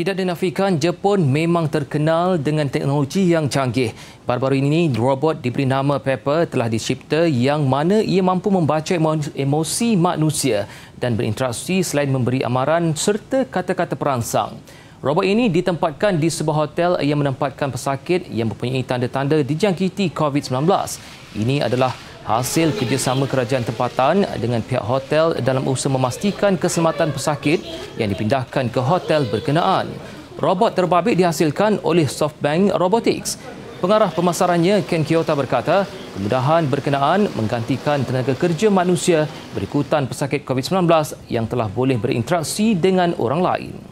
Tidak dinafikan Jepun memang terkenal dengan teknologi yang canggih. Baru-baru ini robot diberi nama Pepper telah dicipta yang mana ia mampu membaca emosi manusia dan berinteraksi selain memberi amaran serta kata-kata perangsang. Robot ini ditempatkan di sebuah hotel yang menempatkan pesakit yang mempunyai tanda-tanda dijangkiti COVID-19. Ini adalah hasil kerjasama kerajaan tempatan dengan pihak hotel dalam usaha memastikan keselamatan pesakit yang dipindahkan ke hotel berkenaan. Robot terbabit dihasilkan oleh SoftBank Robotics. Pengarah pemasarannya Ken Kiyota berkata, kemudahan berkenaan menggantikan tenaga kerja manusia berikutan pesakit COVID-19 yang telah boleh berinteraksi dengan orang lain.